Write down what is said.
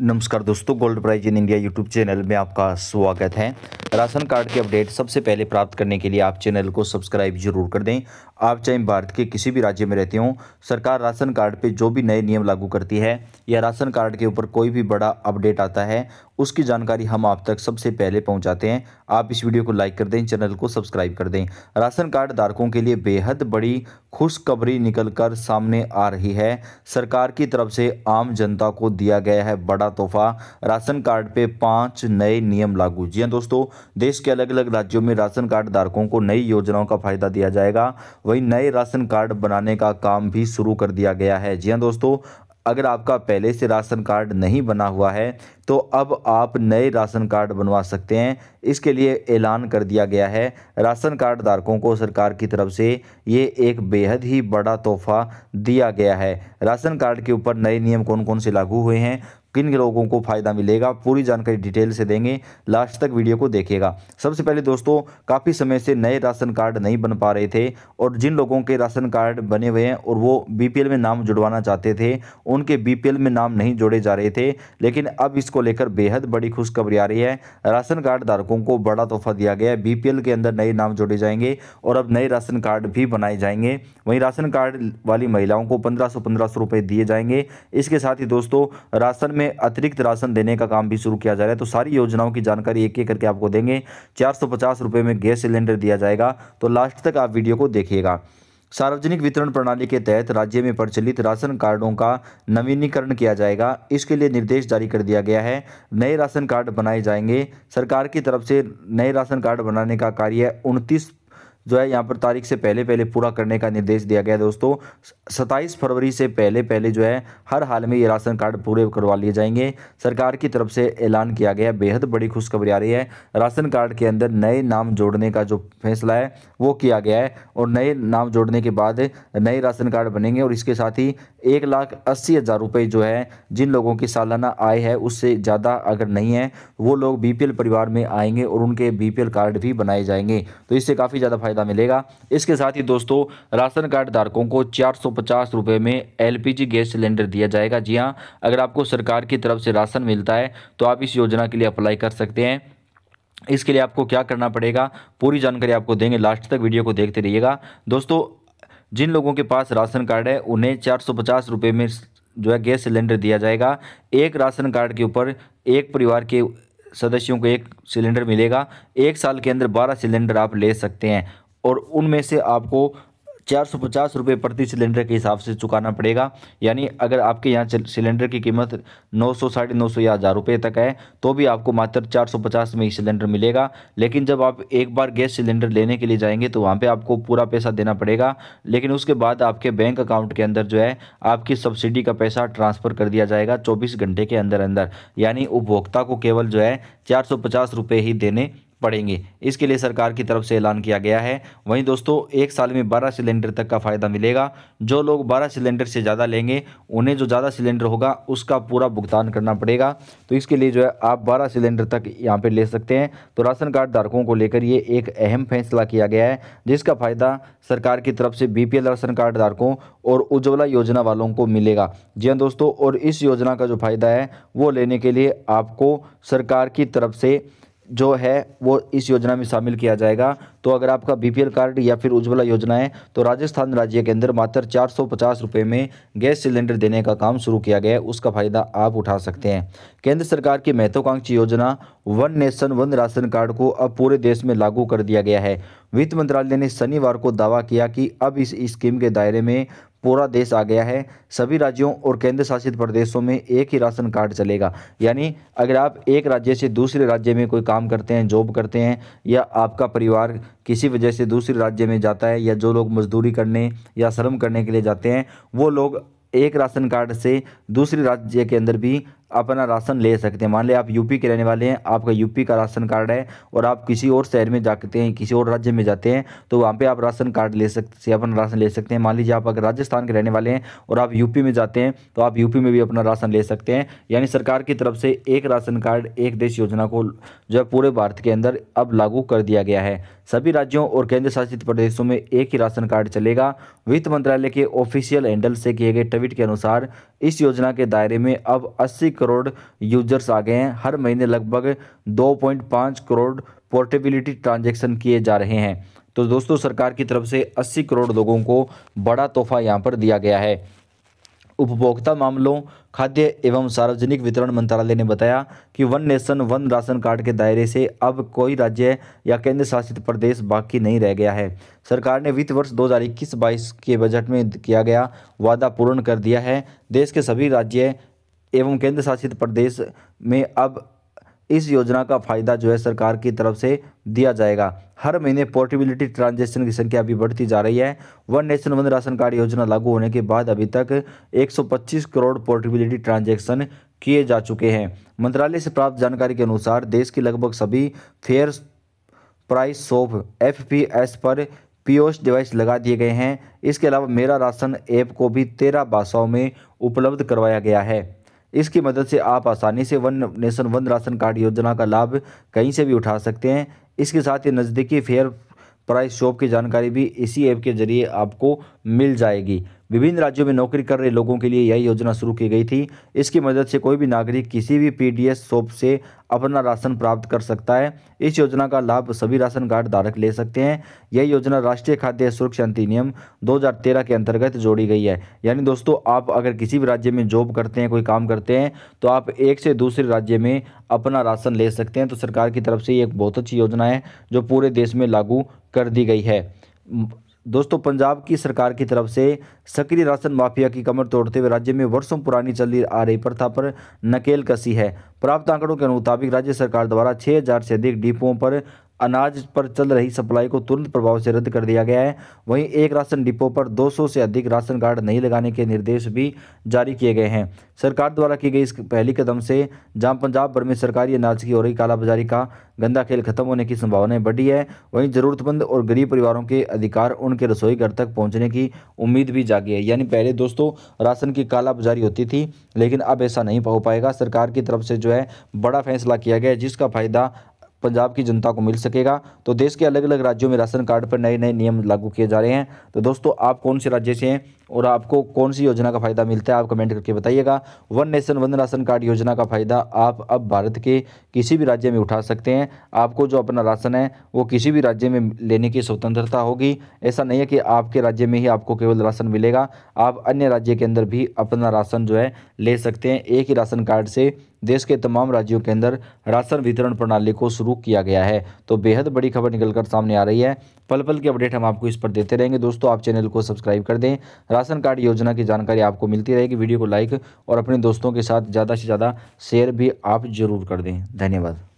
नमस्कार दोस्तों gold prize in India YouTube channel में आपका स्वागत है राशन कार्ड के अपडेट सबसे पहले प्राप्त करने के लिए आप चैनल को सब्सक्राइब जरूर कर दें आप चाहे भारत के किसी भी राज्य में रहते हों सरकार राशन कार्ड पे जो भी नए नियम लागू करती है या राशन कार्ड के ऊपर कोई भी बड़ा अपडेट आता है उसकी जानकारी हम आप तक सबसे पहले पहुँचाते हैं आप इस वीडियो को लाइक कर दें चैनल को सब्सक्राइब कर दें राशन कार्ड धारकों के लिए बेहद बड़ी खुशखबरी निकल कर सामने आ रही है सरकार की तरफ से आम जनता को दिया गया है बड़ा तोहफा राशन कार्ड पे पांच नए नियम लागू जी हाँ दोस्तों देश के अलग अलग राज्यों में राशन कार्ड धारकों को नई योजनाओं का फायदा दिया जाएगा वहीं नए राशन कार्ड बनाने का काम भी शुरू कर दिया गया है जी हाँ दोस्तों अगर आपका पहले से राशन कार्ड नहीं बना हुआ है तो अब आप नए राशन कार्ड बनवा सकते हैं इसके लिए ऐलान कर दिया गया है राशन कार्ड धारकों को सरकार की तरफ से ये एक बेहद ही बड़ा तोहफा दिया गया है राशन कार्ड के ऊपर नए नियम कौन कौन से लागू हुए हैं किन लोगों को फ़ायदा मिलेगा पूरी जानकारी डिटेल से देंगे लास्ट तक वीडियो को देखिएगा सबसे पहले दोस्तों काफ़ी समय से नए राशन कार्ड नहीं बन पा रहे थे और जिन लोगों के राशन कार्ड बने हुए हैं और वो बीपीएल में नाम जुड़वाना चाहते थे उनके बीपीएल में नाम नहीं जोड़े जा रहे थे लेकिन अब इस को लेकर बेहद बड़ी खुशखबरी आ रही है राशन कार्ड धारकों को बड़ा तोहफा दिया गया है बीपीएल के अंदर नए नाम जोड़े जाएंगे और अब नए राशन कार्ड भी बनाए जाएंगे वहीं राशन कार्ड वाली महिलाओं को पंद्रह सौ पंद्रह सौ रुपए दिए जाएंगे इसके साथ ही दोस्तों राशन में अतिरिक्त राशन देने का काम भी शुरू किया जा रहा है तो सारी योजनाओं की जानकारी एक एक करके आपको देंगे चार सौ पचास में गैस सिलेंडर दिया जाएगा तो लास्ट तक आप वीडियो को देखिएगा सार्वजनिक वितरण प्रणाली के तहत राज्य में प्रचलित राशन कार्डों का नवीनीकरण किया जाएगा इसके लिए निर्देश जारी कर दिया गया है नए राशन कार्ड बनाए जाएंगे सरकार की तरफ से नए राशन कार्ड बनाने का कार्य उनतीस जो है यहाँ पर तारीख से पहले पहले पूरा करने का निर्देश दिया गया दोस्तों सत्ताईस फरवरी से पहले पहले जो है हर हाल में ये राशन कार्ड पूरे करवा लिए जाएंगे सरकार की तरफ से ऐलान किया गया बेहद बड़ी खुशखबरी आ रही है राशन कार्ड के अंदर नए नाम जोड़ने का जो फैसला है वो किया गया है और नए नाम जोड़ने के बाद नए राशन कार्ड बनेंगे और इसके साथ ही एक लाख अस्सी हज़ार रुपये जो है जिन लोगों की सालाना आय है उससे ज़्यादा अगर नहीं है वो लोग बीपीएल परिवार में आएंगे और उनके बीपीएल कार्ड भी बनाए जाएंगे तो इससे काफ़ी ज़्यादा फायदा फ़ायदा मिलेगा इसके साथ ही दोस्तों राशन कार्ड धारकों को चार सौ में जी गैस सिलेंडर दिया जाएगा जी हाँ अगर आपको सरकार की तरफ से राशन मिलता है तो आप इस योजना के लिए अप्लाई कर सकते हैं इसके लिए आपको क्या करना पड़ेगा पूरी जानकारी आपको देंगे लास्ट तक वीडियो को देखते रहिएगा दोस्तों जिन लोगों के पास राशन कार्ड है उन्हें चार सौ पचास रुपये में जो है गैस सिलेंडर दिया जाएगा एक राशन कार्ड के ऊपर एक परिवार के सदस्यों को एक सिलेंडर मिलेगा एक साल के अंदर बारह सिलेंडर आप ले सकते हैं और उनमें से आपको चार सौ पचास रुपये प्रति सिलेंडर के हिसाब से चुकाना पड़ेगा यानी अगर आपके यहाँ सिलेंडर की कीमत नौ सौ साढ़े नौ सौ या हज़ार रुपये तक है तो भी आपको मात्र चार सौ पचास में ही सिलेंडर मिलेगा लेकिन जब आप एक बार गैस सिलेंडर लेने के लिए जाएंगे तो वहाँ पे आपको पूरा पैसा देना पड़ेगा लेकिन उसके बाद आपके बैंक अकाउंट के अंदर जो है आपकी सब्सिडी का पैसा ट्रांसफ़र कर दिया जाएगा चौबीस घंटे के अंदर अंदर यानी उपभोक्ता को केवल जो है चार सौ पचास रुपये ही देने पड़ेंगे इसके लिए सरकार की तरफ से ऐलान किया गया है वहीं दोस्तों एक साल में बारह सिलेंडर तक का फ़ायदा मिलेगा जो लोग बारह सिलेंडर से ज़्यादा लेंगे उन्हें जो ज़्यादा सिलेंडर होगा उसका पूरा भुगतान करना पड़ेगा तो इसके लिए जो है आप बारह सिलेंडर तक यहाँ पर ले सकते हैं तो राशन कार्ड धारकों को लेकर ये एक अहम फैसला किया गया है जिसका फ़ायदा सरकार की तरफ से बी राशन कार्ड धारकों और उज्ज्वला योजना वालों को मिलेगा जी हाँ दोस्तों और इस योजना का जो फ़ायदा है वो लेने के लिए आपको सरकार की तरफ से जो है वो इस योजना में शामिल किया जाएगा तो अगर आपका बीपीएल कार्ड या फिर उज्ज्वला योजना है तो राजस्थान राज्य के अंदर मात्र चार सौ में गैस सिलेंडर देने का काम शुरू किया गया है उसका फायदा आप उठा सकते हैं केंद्र सरकार की महत्वाकांक्षी योजना one nation one ration card को अब पूरे देश में लागू कर दिया गया है वित्त मंत्रालय ने शनिवार को दावा किया कि अब इस स्कीम के दायरे में पूरा देश आ गया है सभी राज्यों और केंद्र शासित प्रदेशों में एक ही राशन कार्ड चलेगा यानी अगर आप एक राज्य से दूसरे राज्य में कोई काम करते हैं जॉब करते हैं या आपका परिवार किसी वजह से दूसरे राज्य में जाता है या जो लोग मजदूरी करने या श्रम करने के लिए जाते हैं वो लोग एक राशन कार्ड से दूसरे राज्य के अंदर भी अपना राशन ले सकते हैं मान लें आप यूपी के रहने वाले हैं आपका यूपी का राशन कार्ड है और आप किसी और शहर में जाते हैं किसी और राज्य में जाते हैं तो वहाँ पे आप राशन कार्ड ले सकते अपना राशन ले सकते हैं मान लीजिए आप अगर राजस्थान के रहने वाले हैं और आप यूपी में जाते हैं तो आप यूपी में भी अपना राशन ले सकते हैं यानी सरकार की तरफ से एक राशन कार्ड एक देश योजना को जो है पूरे भारत के अंदर अब लागू कर दिया गया है सभी राज्यों और केंद्र शासित प्रदेशों में एक ही राशन कार्ड चलेगा वित्त मंत्रालय के ऑफिशियल हैंडल से किए गए ट्वीट के अनुसार इस योजना के दायरे में अब अस्सी करोड़ यूजर्स आ गए हैं हर महीने लगभग 2.5 करोड़ पोर्टेबिलिटी ट्रांजैक्शन किए जा रहे हैं तो दोस्तों सरकार की तरफ से 80 करोड़ लोगों को बड़ा तोहफा यहाँ पर दिया गया है उपभोक्ता मामलों खाद्य एवं सार्वजनिक वितरण मंत्रालय ने बताया कि one nation one ration card के दायरे से अब कोई राज्य या केंद्र शासित प्रदेश बाकी नहीं रह गया है सरकार ने वित्त वर्ष 2021-22 के बजट में किया गया वादा पूर्ण कर दिया है देश के सभी राज्य एवं केंद्र शासित प्रदेश में अब इस योजना का फायदा जो है सरकार की तरफ से दिया जाएगा हर महीने पोर्टेबिलिटी ट्रांजेक्शन की संख्या अभी बढ़ती जा रही है one nation one ration card योजना लागू होने के बाद अभी तक 125 करोड़ पोर्टेबिलिटी ट्रांजेक्शन किए जा चुके हैं मंत्रालय से प्राप्त जानकारी के अनुसार देश की लगभग सभी फेयर प्राइस शॉप एफ पर पीओएस डिवाइस लगा दिए गए हैं इसके अलावा मेरा राशन ऐप को भी तेरह भाषाओं में उपलब्ध करवाया गया है इसकी मदद से आप आसानी से one nation one ration card योजना का लाभ कहीं से भी उठा सकते हैं इसके साथ ही नज़दीकी फेयर प्राइस शॉप की जानकारी भी इसी ऐप के ज़रिए आपको मिल जाएगी विभिन्न राज्यों में नौकरी कर रहे लोगों के लिए यह योजना शुरू की गई थी इसकी मदद से कोई भी नागरिक किसी भी पीडीएस शॉप से अपना राशन प्राप्त कर सकता है इस योजना का लाभ सभी राशन कार्ड धारक ले सकते हैं यह योजना राष्ट्रीय खाद्य सुरक्षा अधिनियम 2013 के अंतर्गत जोड़ी गई है यानी दोस्तों आप अगर किसी भी राज्य में जॉब करते हैं कोई काम करते हैं तो आप एक से दूसरे राज्य में अपना राशन ले सकते हैं तो सरकार की तरफ से ये एक बहुत अच्छी योजना है जो पूरे देश में लागू कर दी गई है दोस्तों पंजाब की सरकार की तरफ से सक्रिय राशन माफिया की कमर तोड़ते हुए राज्य में वर्षों पुरानी चली आ रही प्रथा पर नकेल कसी है प्राप्त आंकड़ों के मुताबिक राज्य सरकार द्वारा 6000 से अधिक डिपो पर अनाज पर चल रही सप्लाई को तुरंत प्रभाव से रद्द कर दिया गया है वहीं एक राशन डिपो पर 200 से अधिक राशन कार्ड नहीं लगाने के निर्देश भी जारी किए गए हैं सरकार द्वारा की गई इस पहली कदम से जहां पंजाब भर में सरकारी अनाज की हो रही कालाबाजारी का गंदा खेल खत्म होने की संभावनाएं बढ़ी है वहीं ज़रूरतमंद और गरीब परिवारों के अधिकार उनके रसोई घर तक पहुँचने की उम्मीद भी जागी है यानी पहले दोस्तों राशन की कालाबाजारी होती थी लेकिन अब ऐसा नहीं हो पाएगा सरकार की तरफ से जो है बड़ा फैसला किया गया जिसका फ़ायदा पंजाब की जनता को मिल सकेगा तो देश के अलग अलग राज्यों में राशन कार्ड पर नए नए नियम लागू किए जा रहे हैं तो दोस्तों आप कौन से राज्य से हैं और आपको कौन सी योजना का फ़ायदा मिलता है आप कमेंट करके बताइएगा one nation one ration card योजना का फ़ायदा आप अब भारत के किसी भी राज्य में उठा सकते हैं आपको जो अपना राशन है वो किसी भी राज्य में लेने की स्वतंत्रता होगी ऐसा नहीं है कि आपके राज्य में ही आपको केवल राशन मिलेगा आप अन्य राज्य के अंदर भी अपना राशन जो है ले सकते हैं एक ही राशन कार्ड से देश के तमाम राज्यों के अंदर राशन वितरण प्रणाली को शुरू किया गया है तो बेहद बड़ी खबर निकलकर सामने आ रही है पल पल की अपडेट हम आपको इस पर देते रहेंगे दोस्तों आप चैनल को सब्सक्राइब कर दें राशन कार्ड योजना की जानकारी आपको मिलती रहेगी वीडियो को लाइक और अपने दोस्तों के साथ ज़्यादा से ज़्यादा शेयर भी आप जरूर कर दें धन्यवाद